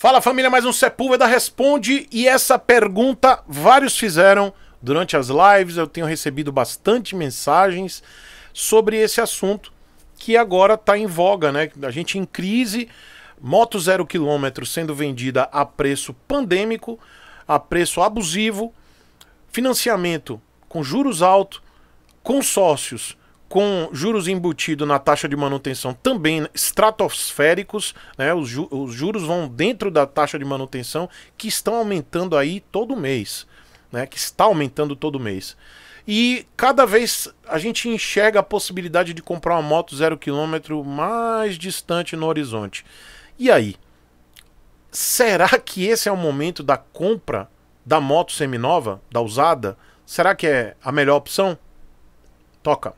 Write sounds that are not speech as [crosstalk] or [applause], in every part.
Fala família, mais um Sepúlveda Responde e essa pergunta vários fizeram durante as lives. Eu tenho recebido bastante mensagens sobre esse assunto que agora está em voga, né? A gente em crise, moto zero quilômetro sendo vendida a preço pandêmico, a preço abusivo, financiamento com juros altos, consórcios com juros embutidos na taxa de manutenção também estratosféricos, né? Os, ju os, juros vão dentro da taxa de manutenção que estão aumentando aí todo mês, né? Que está aumentando todo mês. E cada vez a gente enxerga a possibilidade de comprar uma moto zero quilômetro mais distante no horizonte. E aí? Será que esse é o momento da compra da moto seminova, da usada? Será que é a melhor opção? Toca.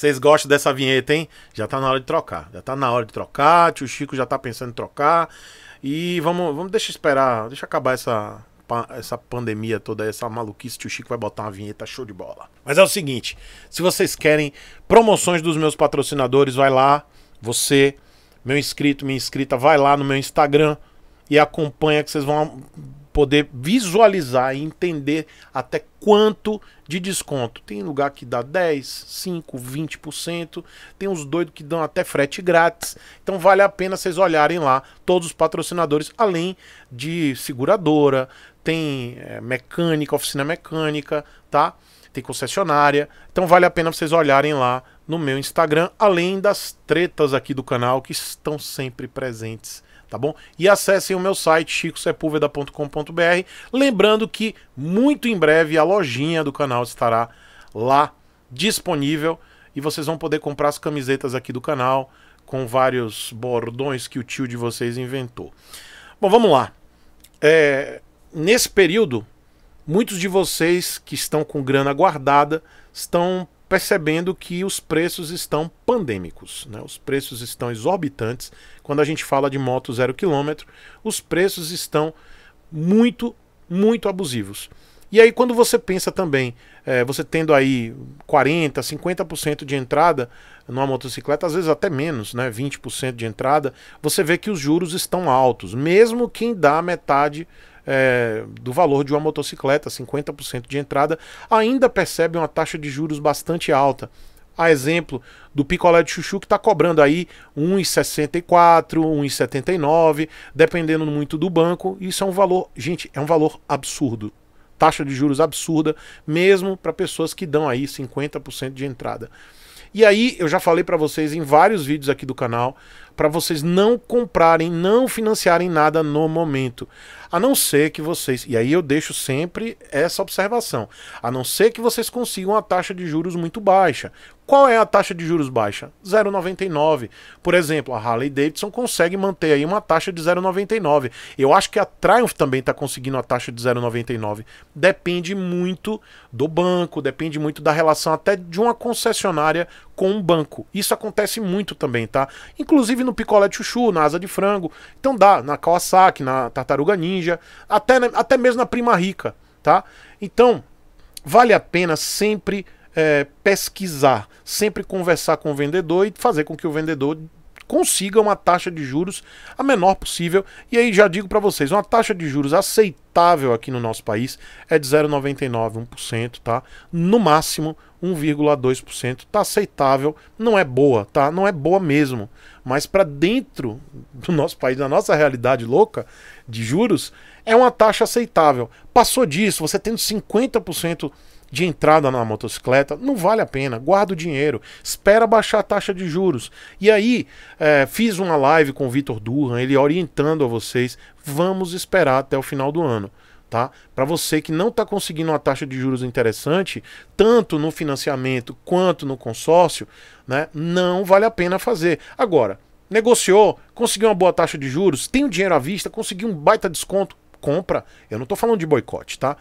Vocês gostam dessa vinheta, hein? Já tá na hora de trocar. Já tá na hora de trocar. Tio Chico já tá pensando em trocar. E vamos, vamos deixa esperar, deixa acabar essa essa pandemia toda, essa maluquice, tio Chico vai botar uma vinheta show de bola. Mas é o seguinte, se vocês querem promoções dos meus patrocinadores, vai lá, você, meu inscrito, minha inscrita, vai lá no meu Instagram e acompanha que vocês vão poder visualizar e entender até quanto de desconto. Tem lugar que dá 10, 5, 20%, tem uns doidos que dão até frete grátis. Então vale a pena vocês olharem lá todos os patrocinadores, além de seguradora, tem é, mecânica, oficina mecânica, tá? Tem concessionária. Então vale a pena vocês olharem lá no meu Instagram, além das tretas aqui do canal que estão sempre presentes tá bom? E acessem o meu site chicosepulveda.com.br, lembrando que muito em breve a lojinha do canal estará lá disponível e vocês vão poder comprar as camisetas aqui do canal com vários bordões que o tio de vocês inventou. Bom, vamos lá. É, nesse período, muitos de vocês que estão com grana guardada estão percebendo que os preços estão pandêmicos, né? os preços estão exorbitantes. Quando a gente fala de moto zero quilômetro, os preços estão muito, muito abusivos. E aí, quando você pensa também, é, você tendo aí 40%, 50% de entrada numa motocicleta, às vezes até menos, né? 20% de entrada, você vê que os juros estão altos. Mesmo quem dá metade é, do valor de uma motocicleta, 50% de entrada, ainda percebe uma taxa de juros bastante alta. A exemplo do picolé de chuchu que está cobrando aí 1,64, 1,79, dependendo muito do banco. Isso é um valor, gente, é um valor absurdo taxa de juros absurda, mesmo para pessoas que dão aí 50% de entrada. E aí, eu já falei para vocês em vários vídeos aqui do canal para vocês não comprarem, não financiarem nada no momento. A não ser que vocês, e aí eu deixo sempre essa observação, a não ser que vocês consigam a taxa de juros muito baixa. Qual é a taxa de juros baixa? 0,99. Por exemplo, a Harley Davidson consegue manter aí uma taxa de 0,99. Eu acho que a Triumph também está conseguindo a taxa de 0,99. Depende muito do banco, depende muito da relação até de uma concessionária com um banco. Isso acontece muito também, tá? Inclusive no picolé de chuchu, na asa de frango. Então dá, na Kawasaki, na tartaruga ninja, até, até mesmo na prima rica, tá? Então, vale a pena sempre é, pesquisar, sempre conversar com o vendedor e fazer com que o vendedor consiga uma taxa de juros a menor possível. E aí já digo para vocês, uma taxa de juros aceitável aqui no nosso país é de 0,99, 1%, tá? No máximo 1,2%, tá aceitável, não é boa, tá? Não é boa mesmo. Mas para dentro do nosso país, da nossa realidade louca de juros, é uma taxa aceitável. Passou disso, você tendo 50% de entrada na motocicleta, não vale a pena, guarda o dinheiro, espera baixar a taxa de juros. E aí, é, fiz uma live com o Vitor Durham, ele orientando a vocês, vamos esperar até o final do ano. Tá? Para você que não está conseguindo uma taxa de juros interessante, tanto no financiamento quanto no consórcio, né, não vale a pena fazer. Agora, negociou, conseguiu uma boa taxa de juros, tem o dinheiro à vista, conseguiu um baita desconto, compra. Eu não estou falando de boicote, tá?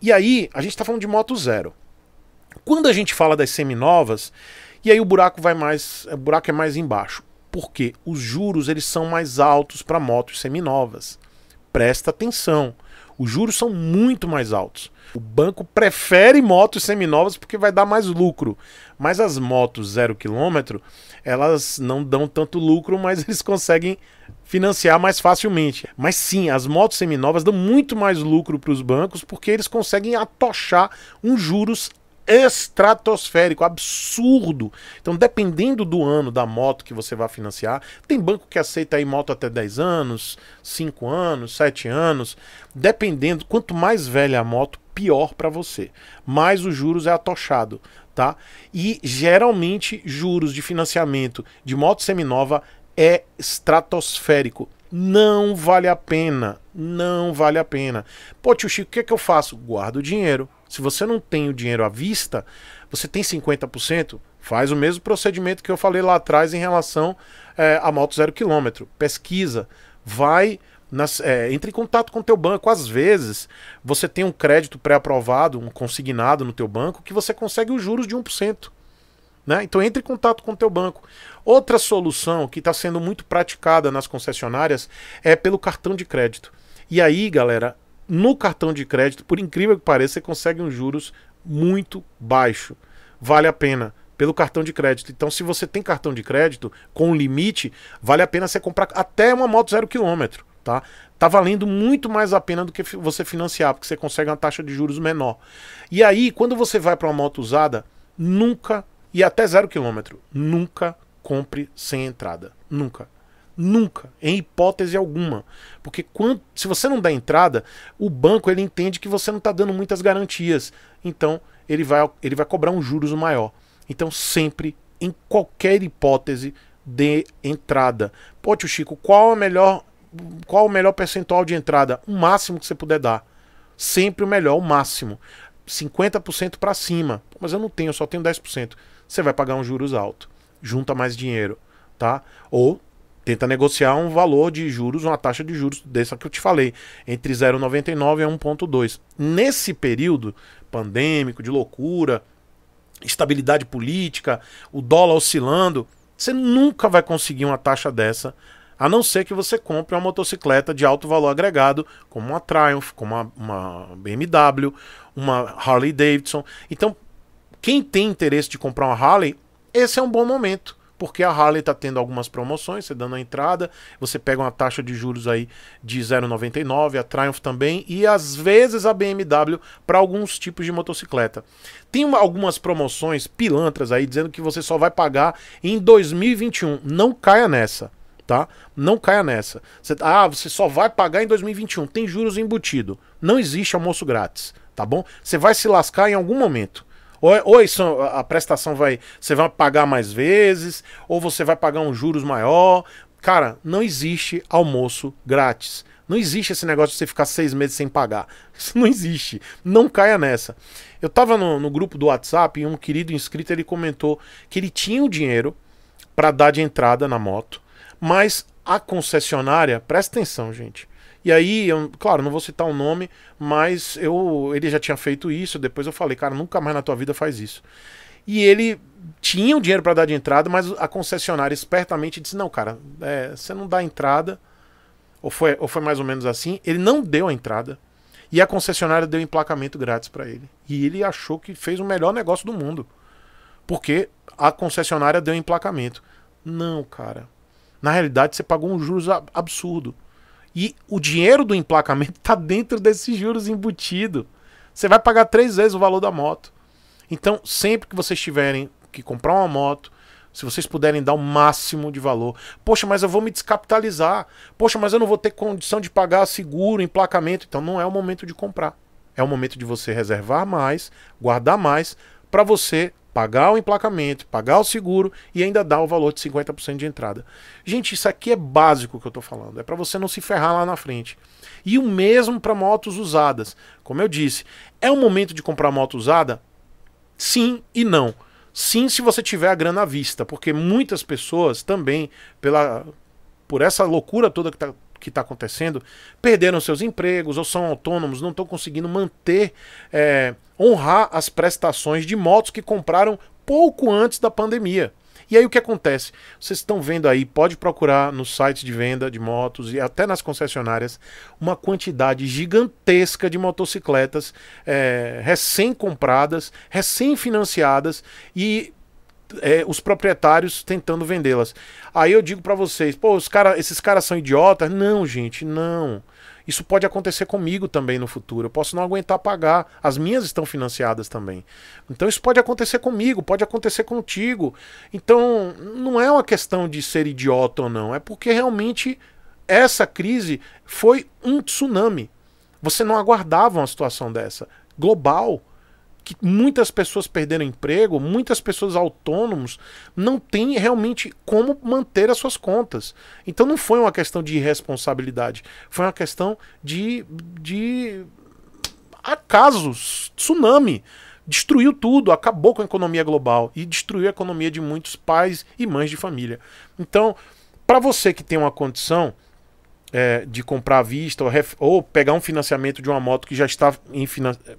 E aí, a gente está falando de moto zero. Quando a gente fala das seminovas, e aí o buraco vai mais, o buraco é mais embaixo. Porque os juros eles são mais altos para motos seminovas. Presta atenção. Os juros são muito mais altos. O banco prefere motos seminovas porque vai dar mais lucro. Mas as motos zero quilômetro, elas não dão tanto lucro, mas [laughs] eles conseguem financiar mais facilmente. Mas sim, as motos seminovas dão muito mais lucro para os bancos porque eles conseguem atochar uns juros estratosférico, absurdo. Então, dependendo do ano da moto que você vai financiar, tem banco que aceita aí moto até 10 anos, 5 anos, 7 anos. Dependendo, quanto mais velha a moto, pior para você. Mais os juros é atochado, tá? E geralmente juros de financiamento de moto seminova é estratosférico. Não vale a pena, não vale a pena. Pô, tio Chico, o que é que eu faço? Guardo o dinheiro se você não tem o dinheiro à vista, você tem 50%, faz o mesmo procedimento que eu falei lá atrás em relação é, eh, à moto zero quilômetro. Pesquisa, vai nas, é, entre em contato com o teu banco. Às vezes, você tem um crédito pré-aprovado, um consignado no teu banco, que você consegue os juros de 1%. Né? Então, entre em contato com o teu banco. Outra solução que está sendo muito praticada nas concessionárias é pelo cartão de crédito. E aí, galera, no cartão de crédito, por incrível que pareça, você consegue uns juros muito baixo. Vale a pena pelo cartão de crédito. Então, se você tem cartão de crédito com limite, vale a pena você comprar até uma moto zero quilômetro, tá? Tá valendo muito mais a pena do que você financiar, porque você consegue uma taxa de juros menor. E aí, quando você vai para uma moto usada, nunca e até zero quilômetro, nunca compre sem entrada, nunca. Nunca, em hipótese alguma. Porque quando, se você não dá entrada, o banco ele entende que você não está dando muitas garantias. Então, ele vai, ele vai cobrar um juros maior. Então, sempre, em qualquer hipótese, dê entrada. Pô, tio Chico, qual é melhor, qual o melhor percentual de entrada? O máximo que você puder dar. Sempre o melhor, o máximo. 50% para cima. Mas eu não tenho, eu só tenho 10%. Você vai pagar um juros alto. Junta mais dinheiro, tá? Ou tenta negociar um valor de juros, uma taxa de juros dessa que eu te falei, entre 0,99 e 1,2. Nesse período pandêmico, de loucura, estabilidade política, o dólar oscilando, você nunca vai conseguir uma taxa dessa, a não ser que você compre uma motocicleta de alto valor agregado, como uma Triumph, como uma, uma BMW, uma Harley Davidson. Então, quem tem interesse de comprar uma Harley, esse é um bom momento porque a Harley está tendo algumas promoções, você dando a entrada, você pega uma taxa de juros aí de 0,99, a Triumph também, e às vezes a BMW para alguns tipos de motocicleta. Tem uma, algumas promoções pilantras aí dizendo que você só vai pagar em 2021. Não caia nessa tá? Não caia nessa. Você, ah, você só vai pagar em 2021. Tem juros embutido. Não existe almoço grátis, tá bom? Você vai se lascar em algum momento. Ou, ou isso, a prestação vai. Você vai pagar mais vezes, ou você vai pagar um juros maior. Cara, não existe almoço grátis. Não existe esse negócio de você ficar seis meses sem pagar. [laughs] Isso não existe. Não caia nessa. Eu tava no, no grupo do WhatsApp e um querido inscrito ele comentou que ele tinha o dinheiro para dar de entrada na moto, mas a concessionária, presta atenção, gente e aí, eu, claro, não vou citar o um nome, mas eu, ele já tinha feito isso. Depois eu falei, cara, nunca mais na tua vida faz isso. E ele tinha o dinheiro para dar de entrada, mas a concessionária espertamente disse: não, cara, é, você não dá entrada. Ou foi, ou foi mais ou menos assim. Ele não deu a entrada. E a concessionária deu emplacamento grátis para ele. E ele achou que fez o melhor negócio do mundo. Porque a concessionária deu emplacamento. Não, cara. Na realidade, você pagou um juros absurdo. E o dinheiro do emplacamento está [laughs] dentro desses juros embutido. Você vai pagar três vezes o valor da moto. Então, sempre que vocês tiverem que comprar uma moto, se vocês puderem dar o máximo de valor. Poxa, mas eu vou me descapitalizar. Poxa, mas eu não vou ter condição de pagar seguro, emplacamento. Então, não é o momento de comprar. É o momento de você reservar mais, guardar mais, para você pagar o emplacamento, pagar o seguro e ainda dar o valor de 50% de entrada. Gente, isso aqui é básico que eu estou falando, é para você não se ferrar lá na frente. E o mesmo para motos usadas. Como eu disse, é o momento de comprar moto usada? Sim e não. Sim, se você tiver a grana à vista, porque muitas pessoas também pela por essa loucura toda que está que está acontecendo, perderam seus empregos ou são autônomos, não estão conseguindo manter, é, honrar as prestações de motos que compraram pouco antes da pandemia. E aí o que acontece? Vocês estão vendo aí, pode procurar no site de venda de motos e até nas concessionárias uma quantidade gigantesca de motocicletas é, recém-compradas, recém-financiadas e é, os proprietários tentando vendê-las. Aí eu digo para vocês, pô, os cara, esses caras são idiotas? Não, gente, não. Isso pode acontecer comigo também no futuro. Eu posso não aguentar pagar. As minhas estão financiadas também. Então isso pode acontecer comigo, pode acontecer contigo. Então não é uma questão de ser idiota ou não. É porque realmente essa crise foi um tsunami. Você não aguardava uma situação dessa. Global que muitas pessoas perderam emprego, muitas pessoas autônomos não têm realmente como manter as suas contas. Então não foi uma questão de irresponsabilidade, foi uma questão de, de acasos, tsunami. Destruiu tudo, acabou com a economia global e destruiu a economia de muitos pais e mães de família. Então, para você que tem uma condição, é, de comprar à vista ou, ref, ou, pegar um financiamento de uma moto que já está, em,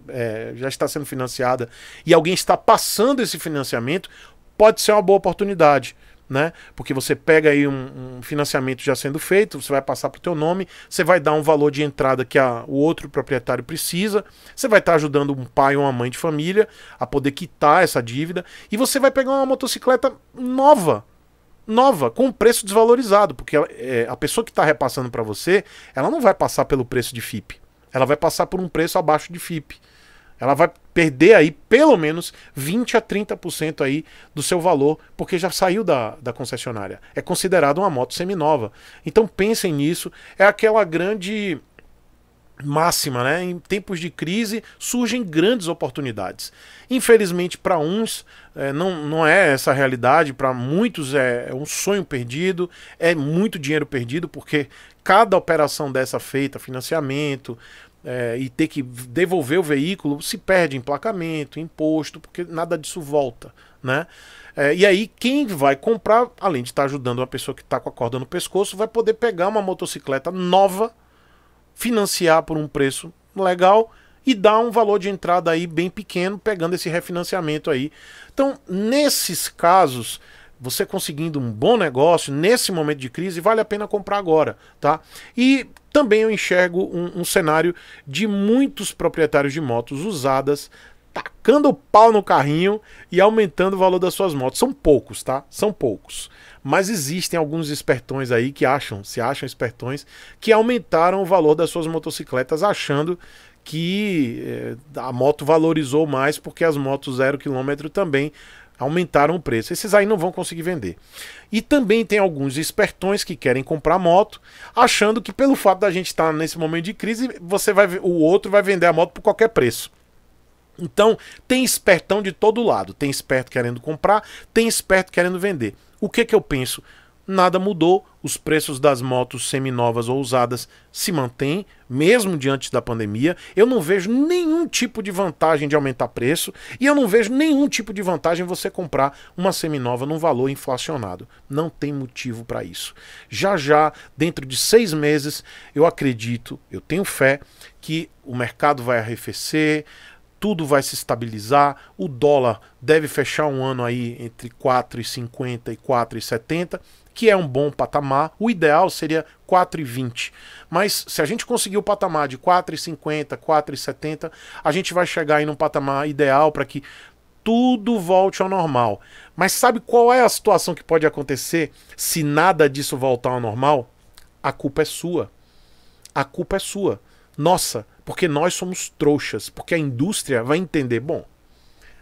é, já está sendo financiada e alguém está passando esse financiamento, pode ser uma boa oportunidade. Né? Porque você pega aí um, um financiamento já sendo feito, você vai passar para o teu nome, você vai dar um valor de entrada que a, o outro proprietário precisa, você vai estar tá ajudando um pai ou uma mãe de família a poder quitar essa dívida e você vai pegar uma motocicleta nova, nova, com preço desvalorizado, porque ela, é, a pessoa que está repassando para você, ela não vai passar pelo preço de FIP. Ela vai passar por um preço abaixo de FIP. Ela vai perder aí pelo menos 20 a 30% aí do seu valor, porque já saiu da, da concessionária. É considerado uma moto seminova. Então pensem nisso. É aquela grande máxima, né? Em tempos de crise surgem grandes oportunidades. Infelizmente, para uns, é, não, não é essa a realidade, para muitos é, é um sonho perdido, é muito dinheiro perdido, porque cada operação dessa feita, financiamento, é, e ter que devolver o veículo, se perde emplacamento, imposto, porque nada disso volta, né? É, e aí quem vai comprar, além de estar tá ajudando uma pessoa que está com a corda no pescoço, vai poder pegar uma motocicleta nova financiar por um preço legal e dar um valor de entrada aí bem pequeno, pegando esse refinanciamento aí. Então, nesses casos, você conseguindo um bom negócio nesse momento de crise, vale a pena comprar agora, tá? E também eu enxergo um, um cenário de muitos proprietários de motos usadas tacando o pau no carrinho e aumentando o valor das suas motos. São poucos, tá? São poucos. Mas existem alguns espertões aí que acham, se acham espertões, que aumentaram o valor das suas motocicletas achando que eh, a moto valorizou mais porque as motos zero quilômetro também aumentaram o preço. Esses aí não vão conseguir vender. E também tem alguns espertões que querem comprar moto, achando que pelo fato da gente estar tá nesse momento de crise, você vai o outro vai vender a moto por qualquer preço. Então, tem espertão de todo lado. Tem esperto querendo comprar, tem esperto querendo vender. O que, que eu penso? Nada mudou, os preços das motos seminovas ou usadas se mantêm, mesmo diante da pandemia. Eu não vejo nenhum tipo de vantagem de aumentar preço e eu não vejo nenhum tipo de vantagem você comprar uma seminova num valor inflacionado. Não tem motivo para isso. Já já, dentro de seis meses, eu acredito, eu tenho fé que o mercado vai arrefecer, tudo vai se estabilizar, o dólar deve fechar um ano aí entre 4,50 e 4,70, que é um bom patamar. O ideal seria 4,20. Mas se a gente conseguir o patamar de 4,50, 4,70, a gente vai chegar aí num patamar ideal para que tudo volte ao normal. Mas sabe qual é a situação que pode acontecer se nada disso voltar ao normal? A culpa é sua. A culpa é sua nossa, porque nós somos trouxas, porque a indústria vai entender, bom,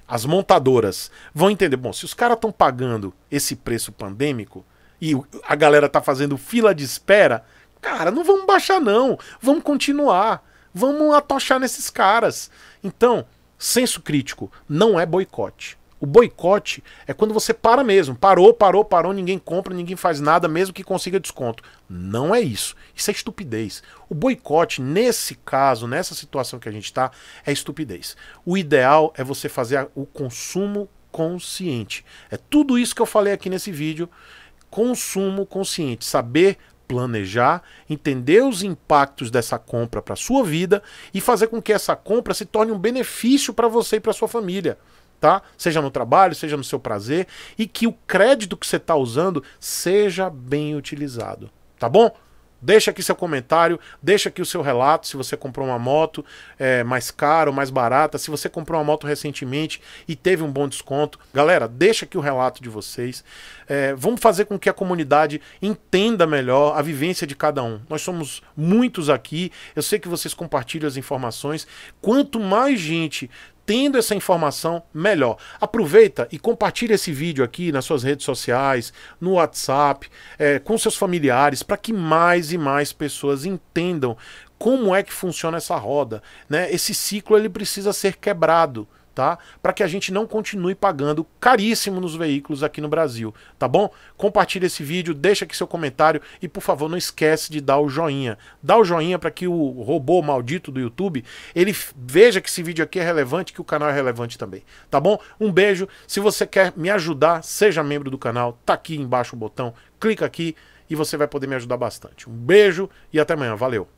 as montadoras vão entender, bom, se os caras estão pagando esse preço pandêmico e a galera tá fazendo fila de espera, cara, não vamos baixar não, vamos continuar, vamos atochar nesses caras. Então, senso crítico não é boicote. O boicote é quando você para mesmo. Parou, parou, parou, ninguém compra, ninguém faz nada, mesmo que consiga desconto. Não é isso. Isso é estupidez. O boicote, nesse caso, nessa situação que a gente está, é estupidez. O ideal é você fazer o consumo consciente. É tudo isso que eu falei aqui nesse vídeo. Consumo consciente. Saber planejar, entender os impactos dessa compra para sua vida e fazer com que essa compra se torne um benefício para você e para sua família tá? Seja no trabalho, seja no seu prazer, e que o crédito que você está usando seja bem utilizado, tá bom? Deixa aqui seu comentário, deixa aqui o seu relato se você comprou uma moto é, mais cara ou mais barata, se você comprou uma moto recentemente e teve um bom desconto. Galera, deixa aqui o relato de vocês. É, vamos fazer com que a comunidade entenda melhor a vivência de cada um. Nós somos muitos aqui, eu sei que vocês compartilham as informações. Quanto mais gente tendo essa informação, melhor. Aproveita e compartilha esse vídeo aqui nas suas redes sociais, no WhatsApp, é, com seus familiares, para que mais e mais pessoas entendam como é que funciona essa roda. Né? Esse ciclo ele precisa ser quebrado tá? Para que a gente não continue pagando caríssimo nos veículos aqui no Brasil, tá bom? Compartilha esse vídeo, deixa aqui seu comentário e por favor não esquece de dar o joinha. Dá o joinha para que o robô maldito do YouTube, ele veja que esse vídeo aqui é relevante, que o canal é relevante também, tá bom? Um beijo. Se você quer me ajudar, seja membro do canal, tá aqui embaixo o botão, clica aqui e você vai poder me ajudar bastante. Um beijo e até amanhã. Valeu.